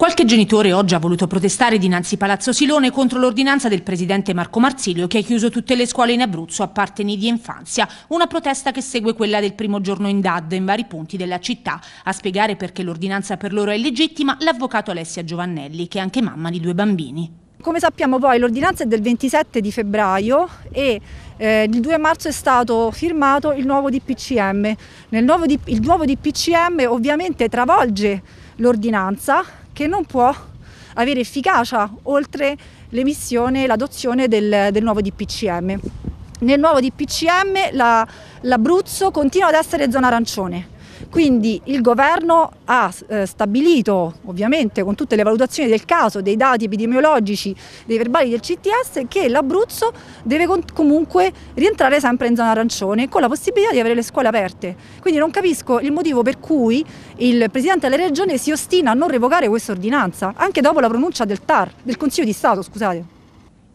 Qualche genitore oggi ha voluto protestare dinanzi Palazzo Silone contro l'ordinanza del presidente Marco Marsilio che ha chiuso tutte le scuole in Abruzzo a parte nidi infanzia, una protesta che segue quella del primo giorno in DAD in vari punti della città. A spiegare perché l'ordinanza per loro è illegittima l'avvocato Alessia Giovannelli, che è anche mamma di due bambini. Come sappiamo poi l'ordinanza è del 27 di febbraio e eh, il 2 marzo è stato firmato il nuovo DPCM. Nuovo, il nuovo DPCM ovviamente travolge l'ordinanza che non può avere efficacia oltre l'emissione e l'adozione del, del nuovo DPCM. Nel nuovo DPCM l'Abruzzo continua ad essere zona arancione, quindi il governo ha eh, stabilito, ovviamente con tutte le valutazioni del caso, dei dati epidemiologici, dei verbali del CTS, che l'Abruzzo deve comunque rientrare sempre in zona arancione con la possibilità di avere le scuole aperte. Quindi non capisco il motivo per cui il Presidente della Regione si ostina a non revocare questa ordinanza, anche dopo la pronuncia del TAR, del Consiglio di Stato, scusate.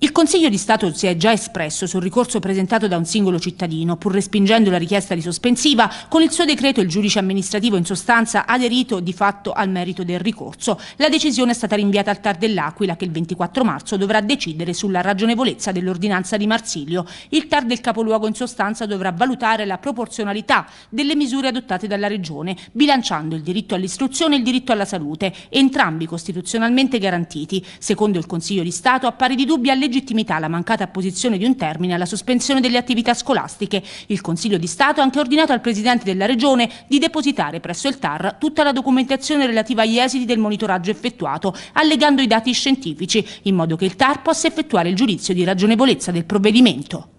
Il Consiglio di Stato si è già espresso sul ricorso presentato da un singolo cittadino, pur respingendo la richiesta di sospensiva, con il suo decreto il giudice amministrativo in sostanza ha aderito di fatto al merito del ricorso. La decisione è stata rinviata al TAR dell'Aquila che il 24 marzo dovrà decidere sulla ragionevolezza dell'ordinanza di Marsilio. Il TAR del capoluogo in sostanza dovrà valutare la proporzionalità delle misure adottate dalla Regione, bilanciando il diritto all'istruzione e il diritto alla salute, entrambi costituzionalmente garantiti. Secondo il Consiglio di Stato appare di dubbia legittimità legittimità la mancata apposizione di un termine alla sospensione delle attività scolastiche. Il Consiglio di Stato ha anche ordinato al Presidente della Regione di depositare presso il TAR tutta la documentazione relativa agli esiti del monitoraggio effettuato, allegando i dati scientifici, in modo che il TAR possa effettuare il giudizio di ragionevolezza del provvedimento.